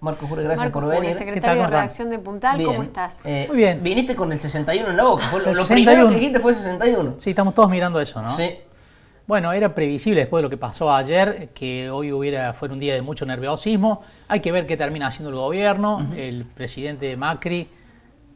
Marco Jure, gracias por Jure, venir. secretario de redacción de Puntal, ¿cómo estás? Eh, Muy bien. Viniste con el 61 en la boca. Fue, 61. Lo que dijiste fue 61. Sí, estamos todos mirando eso, ¿no? Sí. Bueno, era previsible después de lo que pasó ayer, que hoy hubiera fuera un día de mucho nerviosismo. Hay que ver qué termina haciendo el gobierno. El presidente Macri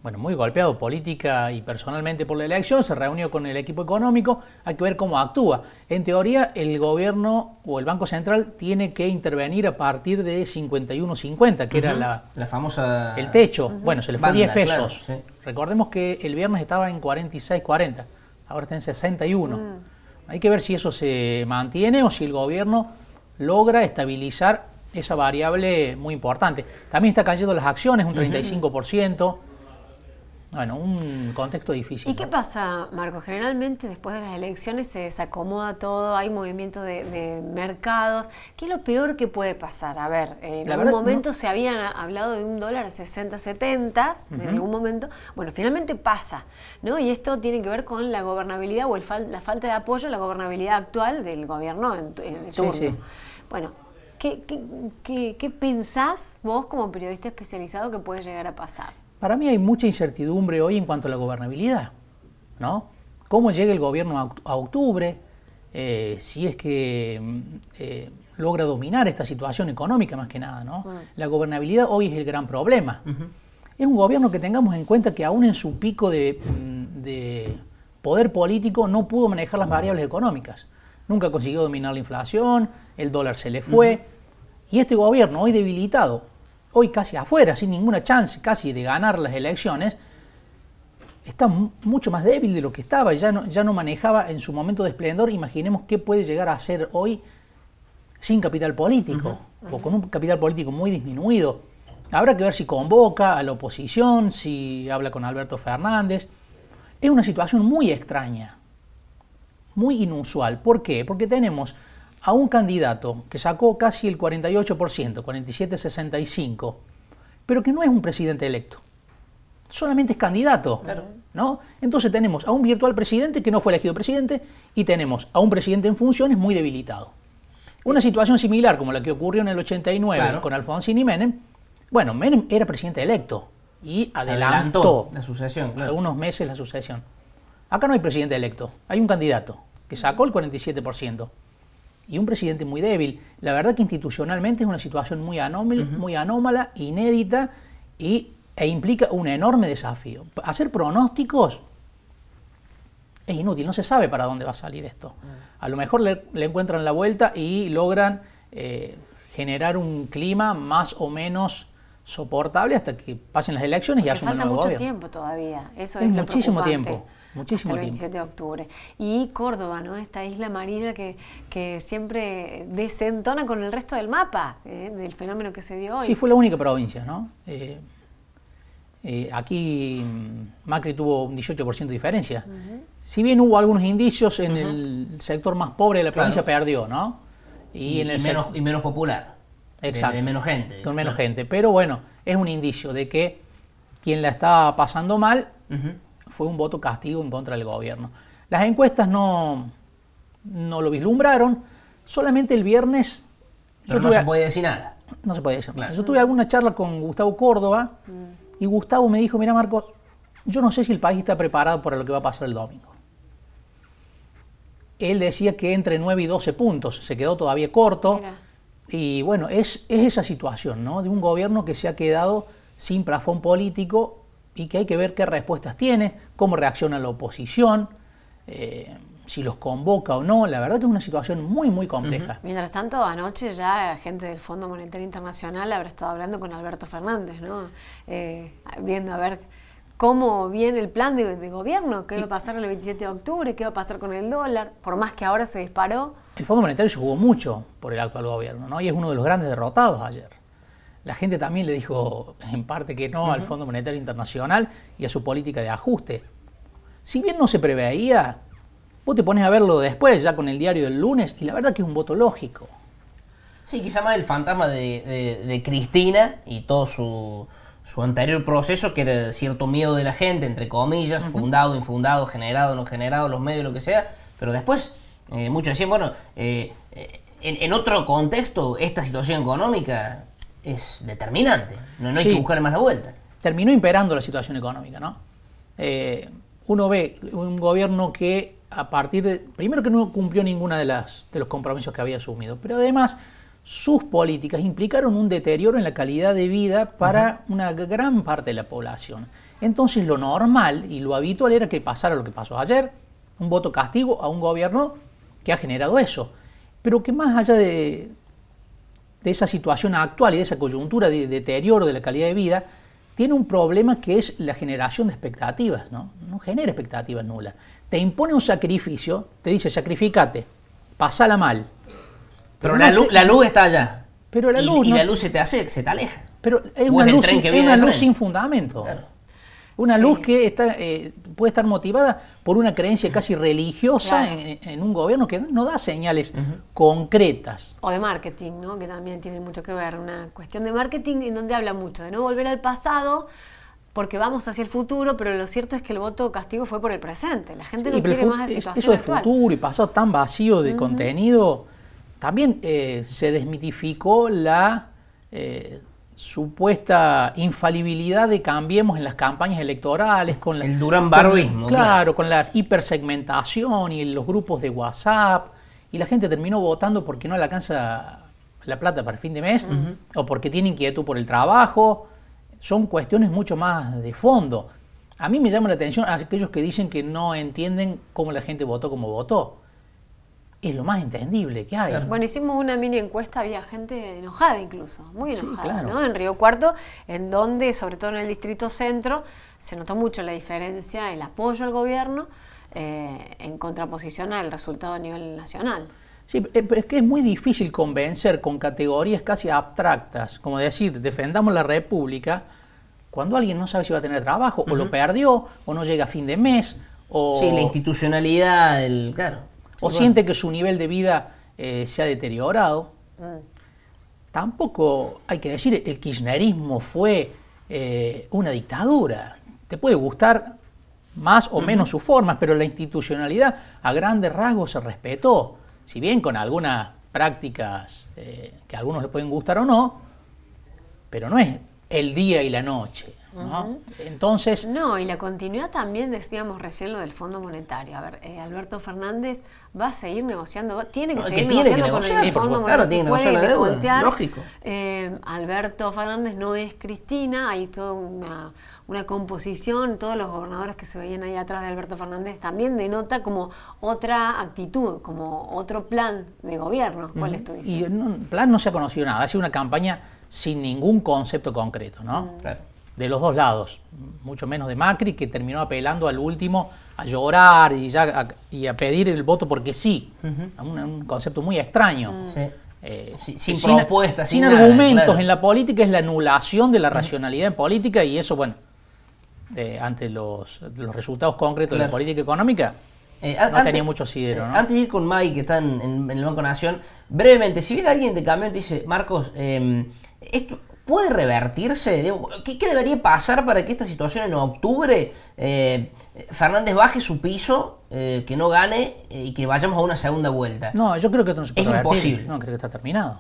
bueno, muy golpeado política y personalmente por la elección, se reunió con el equipo económico, hay que ver cómo actúa. En teoría, el gobierno o el Banco Central tiene que intervenir a partir de 51.50, que era la, famosa... El techo. Bueno, se le fue 10 pesos. Recordemos que el viernes estaba en 46.40, ahora está en 61. Mm. Hay que ver si eso se mantiene o si el gobierno logra estabilizar esa variable muy importante. También está cayendo las acciones un 35%. Bueno, un contexto difícil. ¿Y qué pasa, Marco? Generalmente después de las elecciones se desacomoda todo, hay movimiento de, mercados. ¿Qué es lo peor que puede pasar? A ver, en algún momento se habían hablado de un dólar 60, 70, en algún momento. Bueno, finalmente pasa, ¿no? Y esto tiene que ver con la gobernabilidad o la falta de apoyo a la gobernabilidad actual del gobierno en, en turno. Bueno, ¿Qué, qué pensás vos como periodista especializado que puede llegar a pasar? Para mí hay mucha incertidumbre hoy en cuanto a la gobernabilidad, ¿no? ¿Cómo llega el gobierno a octubre? Eh, si es que mm, eh, logra dominar esta situación económica más que nada, ¿no? La gobernabilidad hoy es el gran problema. Es un gobierno que tengamos en cuenta que aún en su pico mm, de, poder político no pudo manejar las variables económicas. Nunca consiguió dominar la inflación, el dólar se le fue. Y este gobierno, hoy debilitado, hoy casi afuera, sin ninguna chance casi de ganar las elecciones, está mucho más débil de lo que estaba, ya no, ya no manejaba en su momento de esplendor, imaginemos qué puede llegar a ser hoy sin capital político, o con un capital político muy disminuido. Habrá que ver si convoca a la oposición, si habla con Alberto Fernández. Es una situación muy extraña, muy inusual. ¿Por qué? Porque tenemos a un candidato que sacó casi el 48%, 47.65 pero que no es un presidente electo, solamente es candidato. ¿no? Entonces tenemos a un virtual presidente que no fue elegido presidente y tenemos a un presidente en funciones muy debilitado. Una eh. situación similar como la que ocurrió en el 89 con Alfonsín y Menem. Bueno, Menem era presidente electo y adelantó, la sucesión, algunos meses la sucesión. Acá no hay presidente electo, hay un candidato que sacó el 47% y un presidente muy débil. La verdad que institucionalmente es una situación muy, anómil muy anómala, inédita y, e implica un enorme desafío. Hacer pronósticos es inútil, no se sabe para dónde va a salir esto. Mm. A lo mejor le, encuentran la vuelta y logran eh, generar un clima más o menos soportable hasta que pasen las elecciones y asumen el nuevo gobierno. mucho tiempo todavía, eso es, muchísimo tiempo. Muchísimo hasta el 27 de octubre. Y Córdoba, ¿no? Esta isla amarilla que, siempre desentona con el resto del mapa ¿eh? del fenómeno que se dio hoy. Sí, fue la única provincia, ¿no? Eh, eh, aquí mm, Macri tuvo un 18% de diferencia. Si bien hubo algunos indicios, en el sector más pobre de la provincia perdió, ¿no? Y, menos, popular. Exacto. De, menos gente. Con menos gente. Pero bueno, es un indicio de que quien la está pasando mal fue un voto castigo en contra del gobierno. Las encuestas no, no lo vislumbraron, solamente el viernes... no se puede decir nada. No se puede decir nada. Yo tuve alguna charla con Gustavo Córdoba mm. y Gustavo me dijo, mira Marcos, yo no sé si el país está preparado para lo que va a pasar el domingo. Él decía que entre 9 y 12 puntos, se quedó todavía corto. Y bueno, es, es esa situación, ¿no? De un gobierno que se ha quedado sin plafón político y que hay que ver qué respuestas tiene, cómo reacciona la oposición, eh, si los convoca o no. La verdad que es una situación muy, muy compleja. Mientras tanto, anoche ya gente del Fondo Monetario Internacional habrá estado hablando con Alberto Fernández, ¿no? Eh, viendo a ver cómo viene el plan de, gobierno, qué va a pasar el 27 de octubre, qué va a pasar con el dólar, por más que ahora se disparó. El Fondo Monetario jugó mucho por el actual gobierno, ¿no? Y es uno de los grandes derrotados ayer. La gente también le dijo en parte que no al Fondo Monetario Internacional y a su política de ajuste. Si bien no se preveía, vos te pones a verlo después, ya con el diario del lunes, y la verdad que es un voto lógico. Sí, quizá más el fantasma de, Cristina y todo su, anterior proceso, que era cierto miedo de la gente, entre comillas, fundado, infundado, generado, no generado, los medios, lo que sea, pero después eh, muchos decían, bueno, eh, eh, en, otro contexto, esta situación económica es determinante. No, hay que buscar más la vuelta. Terminó imperando la situación económica, ¿no? Eh, uno ve un gobierno que a partir de. Primero que no cumplió ninguno de, las, de los compromisos que había asumido, pero además sus políticas implicaron un deterioro en la calidad de vida para una gran parte de la población. Entonces lo normal y lo habitual era que pasara lo que pasó ayer, un voto castigo a un gobierno que ha generado eso, pero que más allá de, de esa situación actual y de esa coyuntura de deterioro de la calidad de vida, tiene un problema que es la generación de expectativas, ¿no? No genera expectativas nulas. Te impone un sacrificio, te dice sacrificate, pasala mal. Pero, la, luz, la, luz, está allá. Pero la y, luz. Y la luz se te hace, se te aleja. Pero es una, luz, sin fundamento. Una luz que está, eh, puede estar motivada por una creencia casi religiosa en, un gobierno que no da señales concretas. O de marketing, ¿no? que también tiene mucho que ver. Una cuestión de marketing en donde habla mucho de no volver al pasado porque vamos hacia el futuro, pero lo cierto es que el voto castigo fue por el presente. La gente no quiere más la situación Eso de futuro y pasado tan vacío de contenido, también eh, se desmitificó la... Eh, supuesta infalibilidad de cambiemos en las campañas electorales con la, el Claro, con la hipersegmentación y los grupos de WhatsApp y la gente terminó votando porque no le alcanza la plata para el fin de mes o porque tiene inquietud por el trabajo. Son cuestiones mucho más de fondo. A mí me llama la atención aquellos que dicen que no entienden cómo la gente votó como votó es lo más entendible que hay. Bueno, hicimos una mini encuesta, había gente enojada incluso, muy enojada, ¿no? En Río Cuarto, en donde, sobre todo en el distrito centro, se notó mucho la diferencia, el apoyo al gobierno, eh, en contraposición al resultado a nivel nacional. Sí, eh, pero es que es muy difícil convencer con categorías casi abstractas, como decir, defendamos la República, cuando alguien no sabe si va a tener trabajo, o lo perdió, o no llega a fin de mes, o... Sí, la institucionalidad, el... claro o siente que su nivel de vida eh, se ha deteriorado. Ah. Tampoco hay que decir, el kirchnerismo fue eh, una dictadura. Te puede gustar más o menos sus formas, pero la institucionalidad a grandes rasgos se respetó, si bien con algunas prácticas eh, que a algunos le pueden gustar o no, pero no es el día y la noche. ¿no? Entonces... No, y la continuidad también decíamos recién lo del Fondo Monetario. A ver, eh, Alberto Fernández va a seguir negociando, tiene que seguir negociando con el Fondo Monetario. Claro, tiene que negociar la deuda, lógico. Eh, Alberto Fernández no es Cristina, hay toda una, composición, todos los gobernadores que se veían ahí atrás de Alberto Fernández también denota como otra actitud, como otro plan de gobierno. ¿Cuál es tu Y el plan no se ha conocido nada, ha sido una campaña sin ningún concepto concreto, ¿no? Mm. Claro de los dos lados, mucho menos de Macri, que terminó apelando al último a llorar y, ya a, y a pedir el voto porque sí, un, concepto muy extraño. Mm. Eh, sin, sin, Sin, argumentos en la política es la anulación de la racionalidad en política y eso, bueno, ante los, resultados concretos de la política económica, eh, no tenía mucho sidero, eh, Antes de ir con Mike, que está en, el Banco Nación, brevemente, si viene alguien de camión y dice, Marcos, em, esto, ¿Puede revertirse? ¿Qué, ¿Qué, debería pasar para que esta situación en octubre eh, Fernández baje su piso, eh, que no gane eh, y que vayamos a una segunda vuelta? No, yo creo que esto no se puede Es imposible. No, creo que está terminado.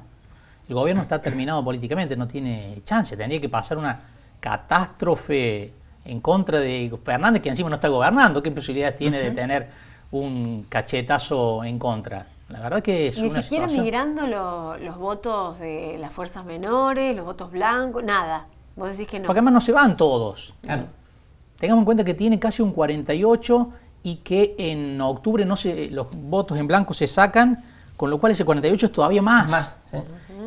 El gobierno está terminado políticamente, no tiene chance. Tendría que pasar una catástrofe en contra de Fernández, que encima no está gobernando. ¿Qué posibilidades tiene de tener un cachetazo en contra? La verdad que es Ni siquiera migrando los votos de las fuerzas menores, los votos blancos, nada. Vos decís que no. Porque además no se van todos. Claro. Tengamos en cuenta que tiene casi un 48 y que en octubre no se, los votos en blanco se sacan, con lo cual ese 48 es todavía más. más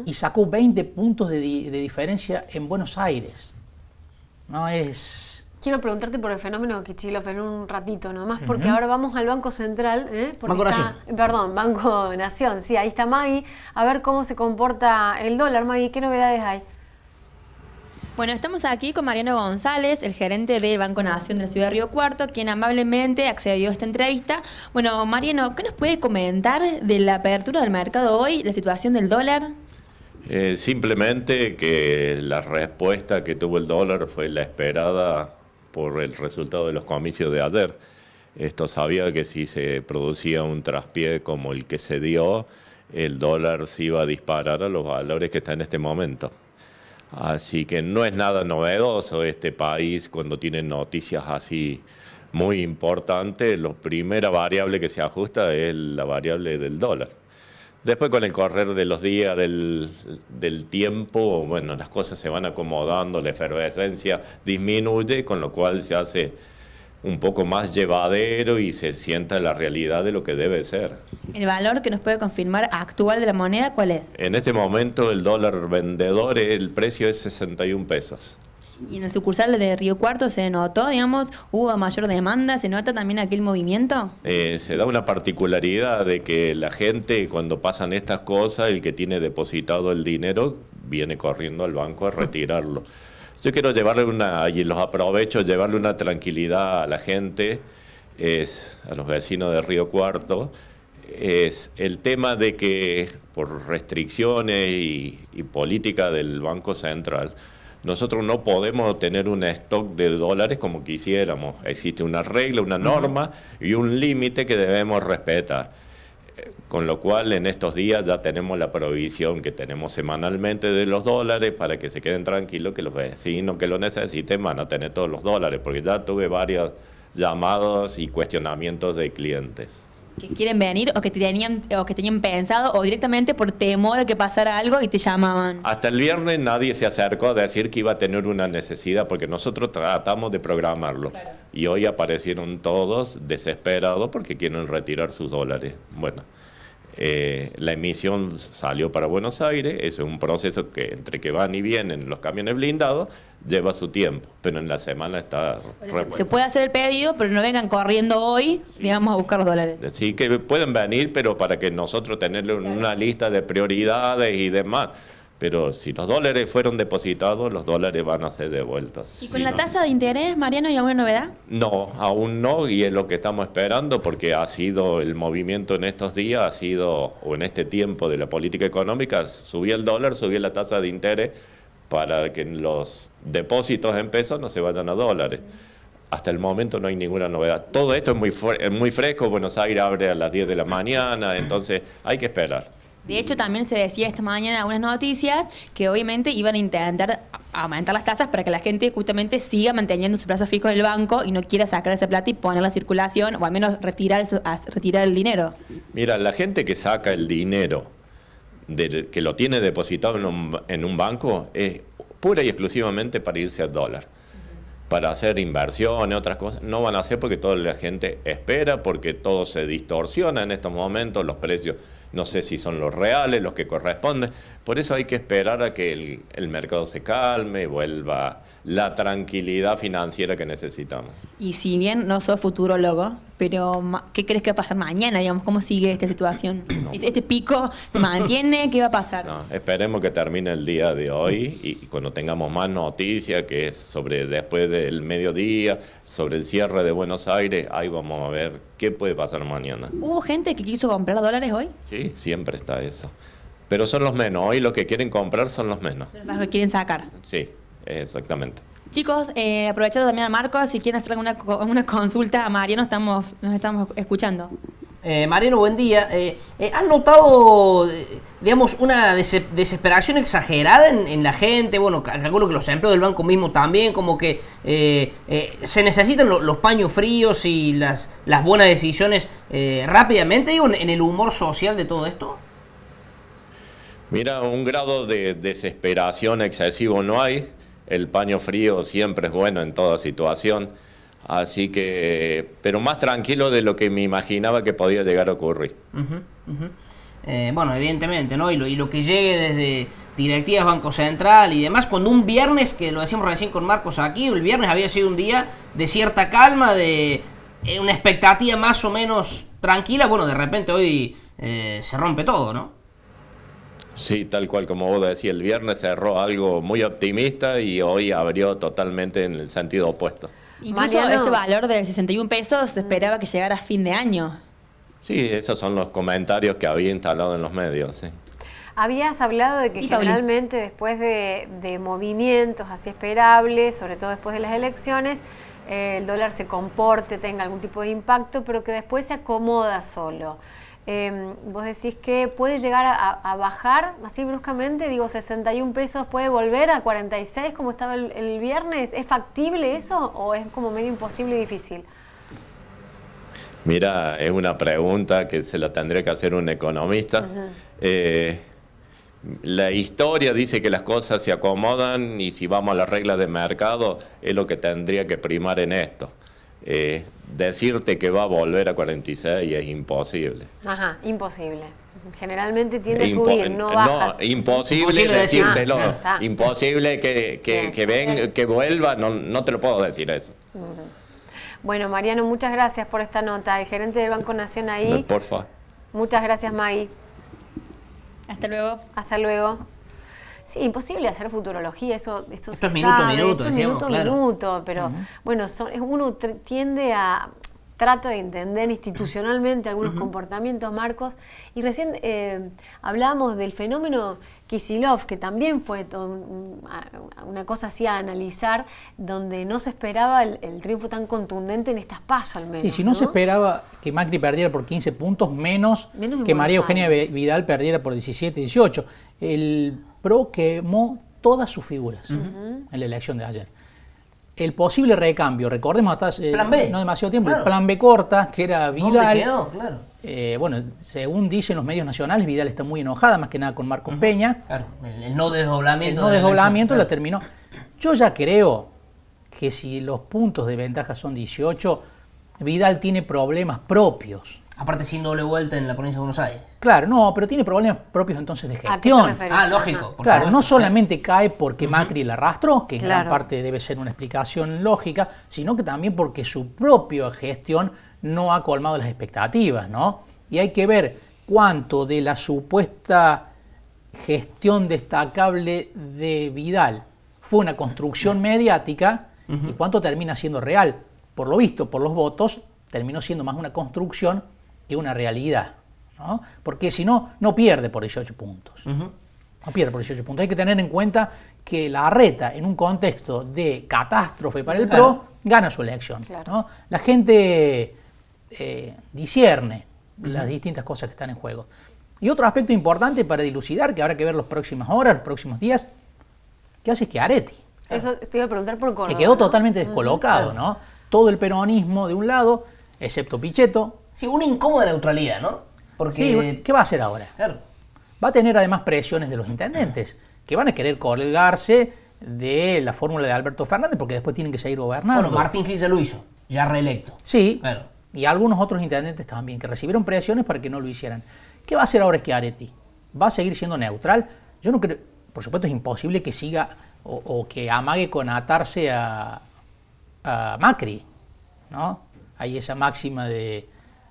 Y sacó 20 puntos de, de diferencia en Buenos Aires. No es quiero preguntarte por el fenómeno que Kichilov en un ratito nomás, porque ahora vamos al Banco Central. ¿eh? Banco Nación. Perdón, Banco Nación. Sí, ahí está Maggie. A ver cómo se comporta el dólar. Maggie, ¿qué novedades hay? Bueno, estamos aquí con Mariano González, el gerente del Banco Nación de la Ciudad de Río Cuarto, quien amablemente accedió a esta entrevista. Bueno, Mariano, ¿qué nos puede comentar de la apertura del mercado hoy, la situación del dólar? Eh, simplemente que la respuesta que tuvo el dólar fue la esperada por el resultado de los comicios de ayer. Esto sabía que si se producía un traspié como el que se dio, el dólar se iba a disparar a los valores que está en este momento. Así que no es nada novedoso este país cuando tiene noticias así muy importantes. La primera variable que se ajusta es la variable del dólar. Después con el correr de los días, del, tiempo, bueno, las cosas se van acomodando, la efervescencia disminuye, con lo cual se hace un poco más llevadero y se sienta la realidad de lo que debe ser. ¿El valor que nos puede confirmar actual de la moneda cuál es? En este momento el dólar vendedor, el precio es 61 pesos. Y en el sucursal de Río Cuarto se notó, digamos, hubo mayor demanda, ¿se nota también aquel movimiento? Eh, se da una particularidad de que la gente cuando pasan estas cosas, el que tiene depositado el dinero viene corriendo al banco a retirarlo. Yo quiero llevarle una, y los aprovecho, llevarle una tranquilidad a la gente, es, a los vecinos de Río Cuarto, es el tema de que por restricciones y, y política del Banco Central, nosotros no podemos tener un stock de dólares como quisiéramos. Existe una regla, una norma y un límite que debemos respetar. Eh, con lo cual en estos días ya tenemos la provisión que tenemos semanalmente de los dólares para que se queden tranquilos que los vecinos que lo necesiten van a tener todos los dólares, porque ya tuve varios llamados y cuestionamientos de clientes que quieren venir o que tenían o que tenían pensado o directamente por temor a que pasara algo y te llamaban. Hasta el viernes nadie se acercó a decir que iba a tener una necesidad porque nosotros tratamos de programarlo. Y hoy aparecieron todos desesperados porque quieren retirar sus dólares. Bueno. Eh, la emisión salió para Buenos Aires, eso es un proceso que entre que van y vienen los camiones blindados, lleva su tiempo, pero en la semana está... se puede hacer el pedido, pero no vengan corriendo hoy, digamos, a buscar los dólares. Sí, que pueden venir, pero para que nosotros tenerle una lista de prioridades y demás pero si los dólares fueron depositados, los dólares van a ser devueltos. ¿Y con la tasa de interés, Mariano, hay alguna novedad? No, aún no, y es lo que estamos esperando, porque ha sido el movimiento en estos días, ha sido, o en este tiempo de la política económica, subía el dólar, subió la tasa de interés para que los depósitos en pesos no se vayan a dólares. Hasta el momento no hay ninguna novedad. Todo esto es muy, muy fresco, Buenos Aires abre a las 10 de la mañana, entonces hay que esperar. De hecho, también se decía esta mañana en algunas noticias que obviamente iban a intentar aumentar las tasas para que la gente justamente siga manteniendo su plazo fijo en el banco y no quiera sacar esa plata y ponerla en circulación o al menos retirar, retirar el dinero. Mira, la gente que saca el dinero que lo tiene depositado en un, en un banco es pura y exclusivamente para irse al dólar para hacer inversiones, otras cosas, no van a hacer porque toda la gente espera, porque todo se distorsiona en estos momentos, los precios no sé si son los reales, los que corresponden. Por eso hay que esperar a que el, mercado se calme, y vuelva la tranquilidad financiera que necesitamos. Y si bien no sos futurologo, pero ¿qué crees que va a pasar mañana? Digamos, ¿Cómo sigue esta situación? ¿Este, ¿Este pico se mantiene? ¿Qué va a pasar? esperemos que termine el día de hoy y, cuando tengamos más noticias, que es sobre después del mediodía, sobre el cierre de Buenos Aires, ahí vamos a ver ¿Qué puede pasar mañana? ¿Hubo gente que quiso comprar dólares hoy? Sí, siempre está eso. Pero son los menos. Hoy los que quieren comprar son los menos. Los que quieren sacar. Sí, exactamente. Chicos, eh, aprovechando también a Marcos, si quieren hacer alguna, consulta a Mariano, estamos, nos estamos escuchando. Eh, Mariano, buen día. Eh, eh, ¿Has notado, digamos, una desesperación exagerada en, la gente? Bueno, calculo que los empleados del banco mismo también, como que se necesitan los paños fríos y las, buenas decisiones rápidamente, en, el humor social de todo esto. Mira, un grado de desesperación excesivo no hay. El paño frío siempre es bueno en toda situación. Así que, pero más tranquilo de lo que me imaginaba que podía llegar a ocurrir. Eh, bueno, evidentemente, ¿no? Y lo, que llegue desde directivas Banco Central y demás, cuando un viernes, que lo decimos recién con Marcos aquí, el viernes había sido un día de cierta calma, de eh, una expectativa más o menos tranquila, bueno, de repente hoy eh, se rompe todo, ¿no? Sí, tal cual como vos decías, el viernes cerró algo muy optimista y hoy abrió totalmente en el sentido opuesto. Incluso este valor de 61 pesos esperaba que llegara a fin de año. Sí, esos son los comentarios que había instalado en los medios. Habías hablado de que generalmente después de, de, movimientos así esperables, sobre todo después de las elecciones, eh, el dólar se comporte, tenga algún tipo de impacto, pero que después se acomoda solo. Em, vos decís que puede llegar a, bajar así bruscamente, digo 61 pesos, puede volver a 46 como estaba el, viernes. ¿Es factible eso o es como medio imposible y difícil? Mira, es una pregunta que se la tendría que hacer un economista. Eh, la historia dice que las cosas se acomodan y si vamos a las reglas de mercado es lo que tendría que primar en esto. Eh, decirte que va a volver a 46 es imposible. Ajá, imposible. Generalmente tiende a subir, no baja. No, imposible, decirte ah, imposible que, que, que, ven, que vuelva, no, no te lo puedo decir eso. Bueno, Mariano, muchas gracias por esta nota. El gerente del Banco Nación ahí. Porfa. Muchas gracias, Maggie. Hasta luego. Hasta luego. Sí, imposible hacer futurología, eso, eso se es minuto, sabe. Minuto, Esto es minuto, minuto, pero bueno, son, uno tiende a trata de entender institucionalmente algunos comportamientos, Marcos. Y recién eh, hablábamos del fenómeno Kisilov, que también fue una cosa así a analizar, donde no se esperaba el, triunfo tan contundente en estas pasos al menos. Sí, si no, se esperaba que Macri perdiera por 15 puntos, menos, menos que María Eugenia Vidal perdiera por 17, 18. El quemó todas sus figuras en la elección de ayer. El posible recambio, recordemos hasta no demasiado tiempo, el plan B corta, que era Vidal. Eh, bueno, según dicen los medios nacionales, Vidal está muy enojada, más que nada con Marcos Peña. el, no desdoblamiento. El no desdoblamiento la terminó. Yo ya creo que si los puntos de ventaja son 18, Vidal tiene problemas propios Aparte sin doble vuelta en la provincia de Buenos Aires. Claro, no, pero tiene problemas propios entonces de gestión. ah, lógico. claro, no solamente cae porque Macri la arrastró, que en gran parte debe ser una explicación lógica, sino que también porque su propia gestión no ha colmado las expectativas, ¿no? Y hay que ver cuánto de la supuesta gestión destacable de Vidal fue una construcción mediática y cuánto termina siendo real. Por lo visto, por los votos, terminó siendo más una construcción que una realidad, porque si no, no pierde por 18 puntos. No pierde por 18 puntos. Hay que tener en cuenta que la reta, en un contexto de catástrofe para el PRO, gana su elección. La gente eh, discierne las distintas cosas que están en juego. Y otro aspecto importante para dilucidar, que habrá que ver las próximas horas, los próximos días, ¿qué hace Schiaretti? Eso te iba a preguntar por Córdoba. Que quedó totalmente descolocado, ¿no? Todo el peronismo de un lado, excepto Pichetto, Sí, una incómoda neutralidad, ¿no? Porque... ¿qué va a hacer ahora? Va a tener además presiones de los intendentes, que van a querer colgarse de la fórmula de Alberto Fernández, porque después tienen que seguir gobernando. Bueno, Martín Gil ya lo hizo, ya reelecto. Sí, claro. y algunos otros intendentes también, que recibieron presiones para que no lo hicieran. ¿Qué va a hacer ahora que Schiaretti? ¿Va a seguir siendo neutral? Yo no creo, por supuesto es imposible que siga o, que amague con atarse a Macri, ¿no? Hay esa máxima de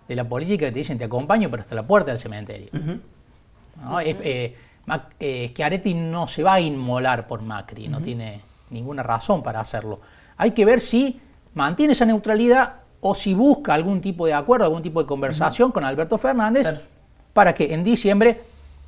de la política que te dicen te acompaño, pero hasta la puerta del cementerio. ¿No? Es, eh, eh, Schiaretti no se va a inmolar por Macri, no tiene ninguna razón para hacerlo. Hay que ver si mantiene esa neutralidad o si busca algún tipo de acuerdo, algún tipo de conversación con Alberto Fernández para que en diciembre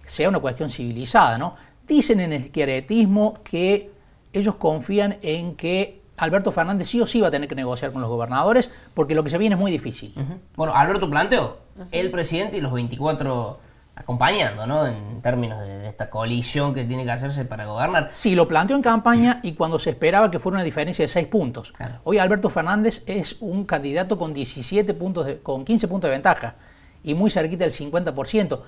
sea una cuestión civilizada. ¿no? Dicen en el schiaretismo que ellos confían en que Alberto Fernández sí o sí va a tener que negociar con los gobernadores porque lo que se viene es muy difícil. Bueno, Alberto planteó, el presidente y los 24 acompañando, ¿no? En términos de, esta colisión que tiene que hacerse para gobernar. Sí, lo planteó en campaña y cuando se esperaba que fuera una diferencia de 6 puntos. Hoy Alberto Fernández es un candidato con 17 puntos, con 15 puntos de ventaja y muy cerquita del 50%.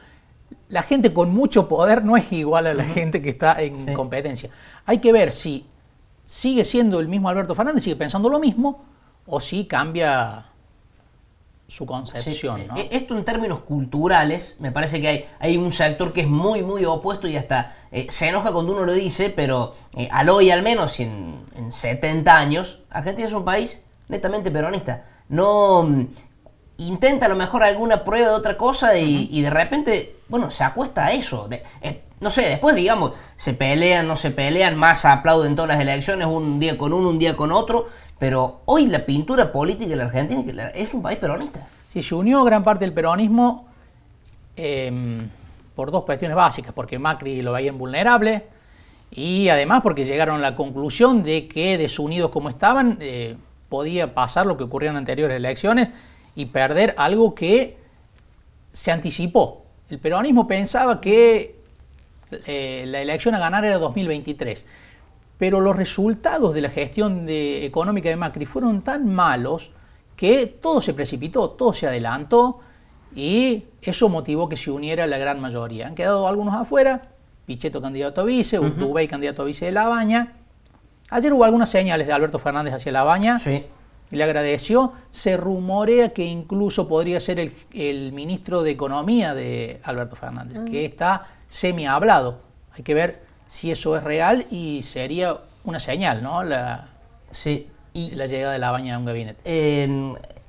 La gente con mucho poder no es igual a la gente que está en competencia. Hay que ver si sigue siendo el mismo Alberto Fernández, sigue pensando lo mismo, o si cambia su concepción. Eh, esto en términos culturales, me parece que hay, hay un sector que es muy, muy opuesto y hasta eh, se enoja cuando uno lo dice, pero eh, al hoy al menos, en, 70 años, Argentina es un país netamente peronista. No, mm, intenta a lo mejor alguna prueba de otra cosa y, de repente, bueno, se acuesta a eso no sé, después digamos, se pelean, no se pelean, más aplauden todas las elecciones, un día con uno, un día con otro, pero hoy la pintura política de la Argentina es un país peronista. Sí, se unió gran parte del peronismo em, por dos cuestiones básicas, porque Macri lo veía vulnerable y además porque llegaron a la conclusión de que desunidos como estaban, eh, podía pasar lo que ocurrió en anteriores elecciones y perder algo que se anticipó. El peronismo pensaba que eh, la elección a ganar era 2023. Pero los resultados de la gestión económica de Macri fueron tan malos que todo se precipitó, todo se adelantó y eso motivó que se uniera la gran mayoría. Han quedado algunos afuera, Pichetto candidato a vice, uh candidato a vice de La Baña. Ayer hubo algunas señales de Alberto Fernández hacia La Baña. Sí le agradeció. Se rumorea que incluso podría ser el, ministro de Economía de Alberto Fernández, que está semi-hablado. Hay que ver si eso es real y sería una señal, ¿no? La, sí. Y la llegada de la baña a un gabinete.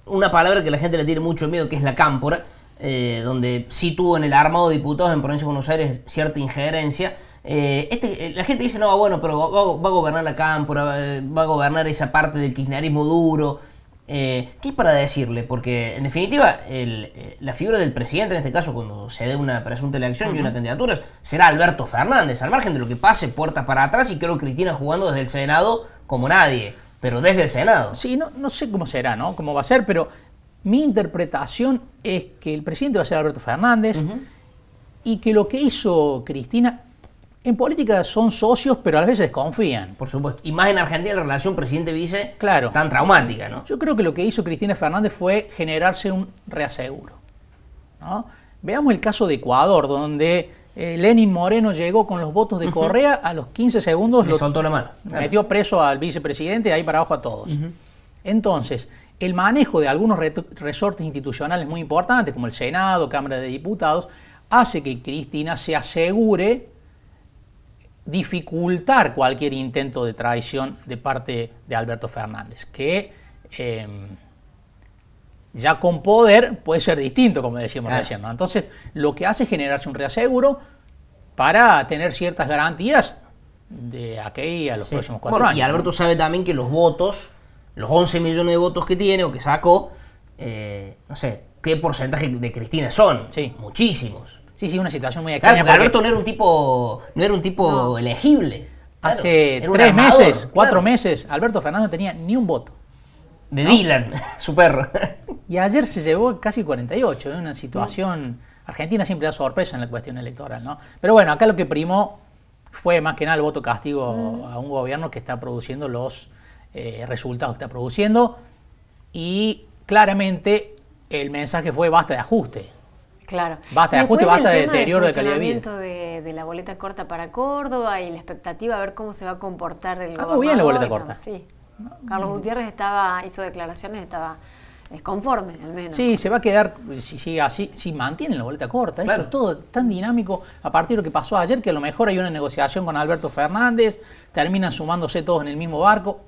una palabra que la gente le tiene mucho miedo, que es la cámpora, eh, donde sí tuvo en el armado de diputados en provincia de Buenos Aires cierta injerencia. Eh, este, eh, la gente dice, no, bueno, pero va, va, a gobernar la cámpora, va a gobernar esa parte del kirchnerismo duro. Eh, ¿Qué ¿qué para decirle? Porque en definitiva eh, la figura del presidente en este caso cuando se dé una presunta elección y una candidatura será Alberto Fernández, al margen de lo que pase puerta para atrás y creo que Cristina jugando desde el Senado como nadie, pero desde el Senado. Sí, no, no sé cómo será, ¿no? Cómo va a ser, pero mi interpretación es que el presidente va a ser Alberto Fernández y que lo que hizo Cristina en política son socios, pero a veces desconfían. Por supuesto. Y más en Argentina la relación presidente-vice claro. tan traumática, ¿no? Yo creo que lo que hizo Cristina Fernández fue generarse un reaseguro. Veamos el caso de Ecuador, donde eh, Lenín Moreno llegó con los votos de Correa, a los 15 segundos Le soltó la mano. metió preso al vicepresidente, y ahí para abajo a todos. Entonces, el manejo de algunos resortes institucionales muy importantes, como el Senado, Cámara de Diputados, hace que Cristina se asegure dificultar cualquier intento de traición de parte de Alberto Fernández, que em, ya con poder puede ser distinto, como decíamos recién. ¿no? Entonces, lo que hace es generarse un reaseguro para tener ciertas garantías de aquí a los próximos cuatro años. Y Alberto sabe también que los votos, los 11 millones de votos que tiene o que sacó, eh, no sé, qué porcentaje de Cristina son. Sí. Muchísimos. Sí, sí, una situación muy extraña. Alberto no era un tipo, no era un tipo elegible. Hace tres meses, cuatro meses, Alberto Fernández no tenía ni un voto. De Dylan, su perro. Y ayer se llevó casi 48, en ¿eh? una mm. situación... Argentina siempre da sorpresa en la cuestión electoral, ¿no? Pero bueno, acá lo que primó fue más que nada el voto castigo mm. a un gobierno que está produciendo los eh, resultados que está produciendo y claramente el mensaje fue basta de ajuste. Claro. Basta de ajuste, basta de deterioro de calidad de la boleta corta para Córdoba y la expectativa a ver cómo se va a comportar el gobierno. bien la boleta corta. Sí. Carlos Gutiérrez estaba, hizo declaraciones, estaba desconforme al menos. Sí, se va a quedar, si, sigue así, si mantienen la boleta corta, claro. esto es todo tan dinámico a partir de lo que pasó ayer, que a lo mejor hay una negociación con Alberto Fernández, terminan sumándose todos en el mismo barco,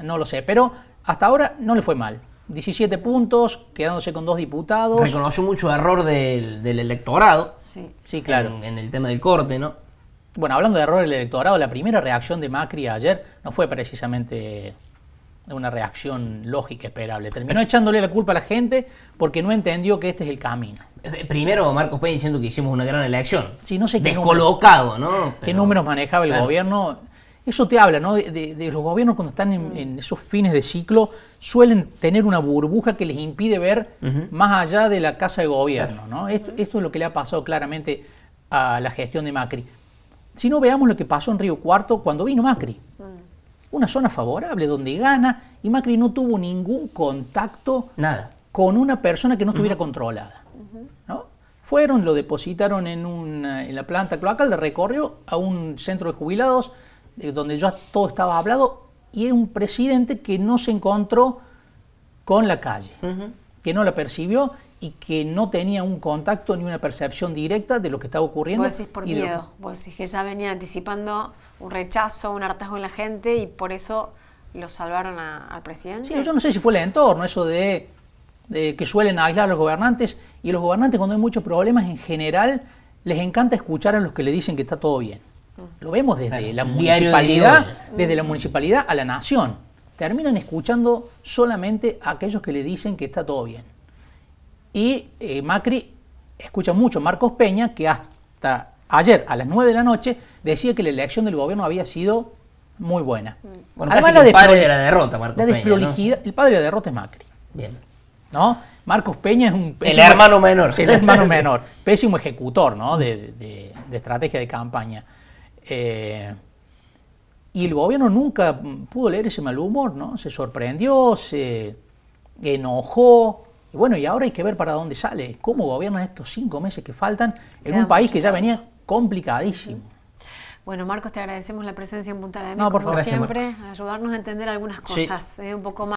no lo sé, pero hasta ahora no le fue mal. 17 puntos, quedándose con dos diputados. Reconoció mucho error del, electorado. Sí, sí claro. En, el tema del corte, ¿no? Bueno, hablando de error del electorado, la primera reacción de Macri ayer no fue precisamente una reacción lógica esperable. Terminó echándole la culpa a la gente porque no entendió que este es el camino. Eh, primero, Marcos Peña diciendo que hicimos una gran elección. Sí, no sé qué Descolocado, ¿no? ¿Qué números manejaba el gobierno? Eso te habla, ¿no? De, los gobiernos cuando están mm. en, esos fines de ciclo suelen tener una burbuja que les impide ver más allá de la casa de gobierno, ¿no? Esto, es lo que le ha pasado claramente a la gestión de Macri. Si no veamos lo que pasó en Río Cuarto cuando vino Macri. Mm. Una zona favorable donde gana y Macri no tuvo ningún contacto Nada. con una persona que no estuviera controlada. ¿no? Fueron, lo depositaron en, la planta cloacal, le recorrió a un centro de jubilados de donde ya todo estaba hablado, y era un presidente que no se encontró con la calle, que no la percibió y que no tenía un contacto ni una percepción directa de lo que estaba ocurriendo. Vos decís por miedo, vos decís que ya venía anticipando un rechazo, un hartazgo en la gente y por eso lo salvaron al presidente. Sí, yo no sé si fue el entorno, eso de, de, que suelen aislar a los gobernantes y los gobernantes cuando hay muchos problemas en general les encanta escuchar a los que le dicen que está todo bien. Lo vemos desde la municipalidad, desde la municipalidad a la nación. Terminan escuchando solamente a aquellos que le dicen que está todo bien. Y eh, Macri escucha mucho a Marcos Peña, que hasta ayer a las 9 de la noche decía que la elección del gobierno había sido muy buena. el padre de la derrota, Marcos Peña. El padre de la derrota es Macri. Bien. ¿No? Marcos Peña es un el hermano menor. El hermano menor, pésimo ejecutor ¿no? de, de estrategia de campaña. Eh, y el gobierno nunca pudo leer ese mal humor, ¿no? Se sorprendió, se enojó. Y bueno, y ahora hay que ver para dónde sale, cómo gobierna estos cinco meses que faltan en un país que ya venía complicadísimo. Bueno, Marcos, te agradecemos la presencia en Punta de no, como siempre, ayudarnos a entender algunas cosas eh, un poco más.